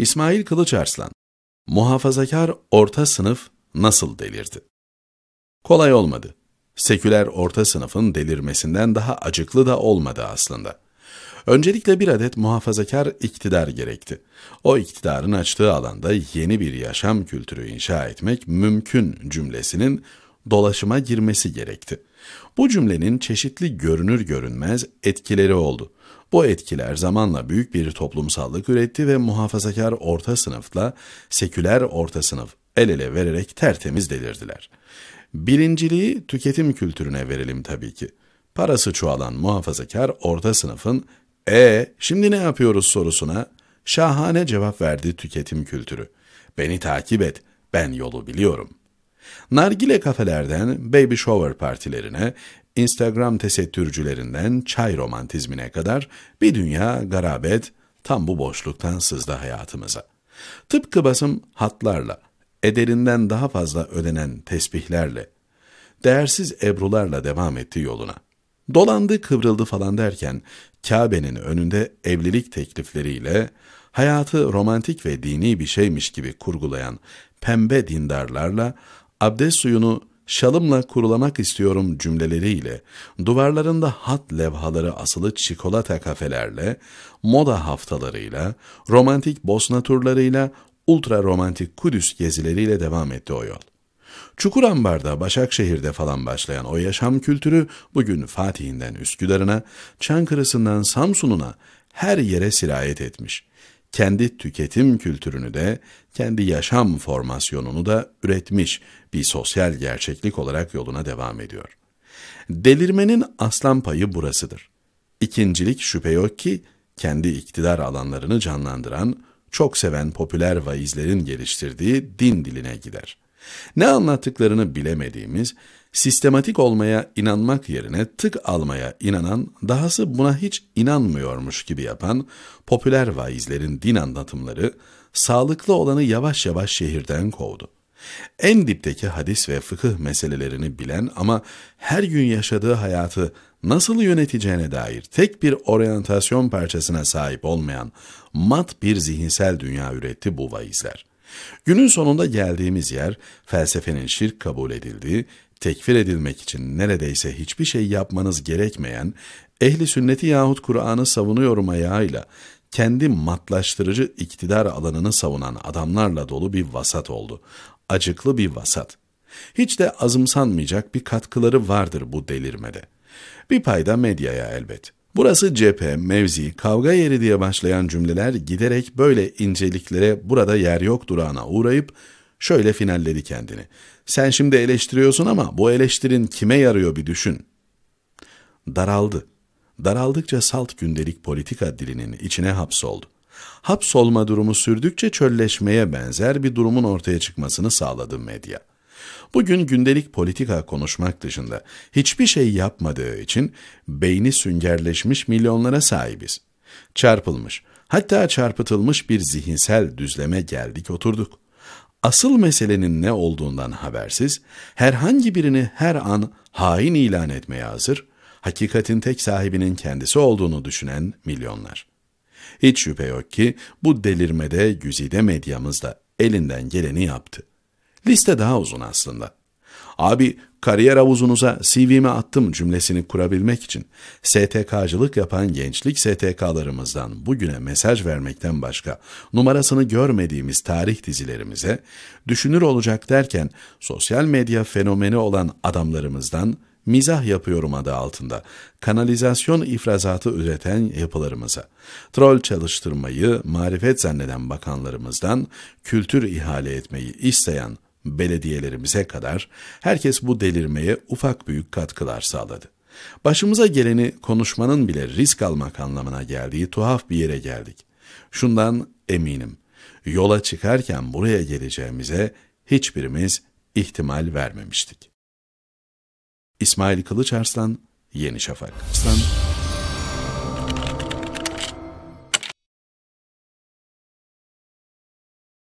İsmail Kılıçarslan, muhafazakar orta sınıf nasıl delirdi? Kolay olmadı. Seküler orta sınıfın delirmesinden daha acıklı da olmadı aslında. Öncelikle bir adet muhafazakar iktidar gerekti. O iktidarın açtığı alanda yeni bir yaşam kültürü inşa etmek mümkün cümlesinin dolaşıma girmesi gerekti. Bu cümlenin çeşitli görünür görünmez etkileri oldu. Bu etkiler zamanla büyük bir toplumsallık üretti ve muhafazakar orta sınıfla seküler orta sınıf el ele vererek tertemiz delirdiler. Birinciliği tüketim kültürüne verelim tabii ki. Parası çoğalan muhafazakar orta sınıfın "E şimdi ne yapıyoruz?" sorusuna şahane cevap verdi tüketim kültürü. "Beni takip et. Ben yolu biliyorum." Nargile kafelerden baby shower partilerine, Instagram tesettürcülerinden çay romantizmine kadar bir dünya garabet tam bu boşluktan sızdı hayatımıza. Tıpkı basım hatlarla, ederinden daha fazla ödenen tesbihlerle, değersiz ebrularla devam ettiği yoluna. Dolandı kıvrıldı falan derken Kabe'nin önünde evlilik teklifleriyle hayatı romantik ve dini bir şeymiş gibi kurgulayan pembe dindarlarla abdest suyunu şalımla kurulamak istiyorum cümleleriyle, duvarlarında hat levhaları asılı çikolata kafelerle, moda haftalarıyla, romantik Bosna turlarıyla, ultra romantik Kudüs gezileriyle devam etti o yol. Çukurambar'da, Başakşehir'de falan başlayan o yaşam kültürü bugün Fatih'inden Üsküdar'ına, Çankırı'sından Samsun'una her yere sirayet etmiş kendi tüketim kültürünü de, kendi yaşam formasyonunu da üretmiş bir sosyal gerçeklik olarak yoluna devam ediyor. Delirmenin aslan payı burasıdır. İkincilik şüphe yok ki kendi iktidar alanlarını canlandıran, çok seven popüler vaizlerin geliştirdiği din diline gider.'' Ne anlattıklarını bilemediğimiz, sistematik olmaya inanmak yerine tık almaya inanan, dahası buna hiç inanmıyormuş gibi yapan popüler vaizlerin din anlatımları, sağlıklı olanı yavaş yavaş şehirden kovdu. En dipteki hadis ve fıkıh meselelerini bilen ama her gün yaşadığı hayatı nasıl yöneteceğine dair tek bir oryantasyon parçasına sahip olmayan mat bir zihinsel dünya üretti bu vaizler. Günün sonunda geldiğimiz yer felsefenin şirk kabul edildiği, tekfir edilmek için neredeyse hiçbir şey yapmanız gerekmeyen ehli sünneti yahut Kur'an'ı savunuyorum ayağıyla kendi matlaştırıcı iktidar alanını savunan adamlarla dolu bir vasat oldu. Acıklı bir vasat. Hiç de azımsanmayacak bir katkıları vardır bu delirmede. Bir payda medyaya elbet. Burası cephe, mevzi, kavga yeri diye başlayan cümleler giderek böyle inceliklere burada yer yok durağına uğrayıp şöyle finalledi kendini. Sen şimdi eleştiriyorsun ama bu eleştirin kime yarıyor bir düşün. Daraldı. Daraldıkça salt gündelik politika dilinin içine hapsoldu. Hapsolma durumu sürdükçe çölleşmeye benzer bir durumun ortaya çıkmasını sağladı medya. Bugün gündelik politika konuşmak dışında hiçbir şey yapmadığı için beyni süngerleşmiş milyonlara sahibiz. Çarpılmış, hatta çarpıtılmış bir zihinsel düzleme geldik oturduk. Asıl meselenin ne olduğundan habersiz, herhangi birini her an hain ilan etmeye hazır, hakikatin tek sahibinin kendisi olduğunu düşünen milyonlar. Hiç şüphe yok ki bu delirmede güzide medyamız da elinden geleni yaptı. Liste daha uzun aslında. Abi kariyer havuzunuza CV'mi attım cümlesini kurabilmek için STK'cılık yapan gençlik STK'larımızdan bugüne mesaj vermekten başka numarasını görmediğimiz tarih dizilerimize düşünür olacak derken sosyal medya fenomeni olan adamlarımızdan mizah yapıyorum adı altında kanalizasyon ifrazatı üreten yapılarımıza, troll çalıştırmayı marifet zanneden bakanlarımızdan kültür ihale etmeyi isteyen belediyelerimize kadar herkes bu delirmeye ufak büyük katkılar sağladı. Başımıza geleni konuşmanın bile risk almak anlamına geldiği tuhaf bir yere geldik. Şundan eminim. Yola çıkarken buraya geleceğimize hiçbirimiz ihtimal vermemiştik. İsmail Kılıç Arslan, Yeni Şafak. Arslan,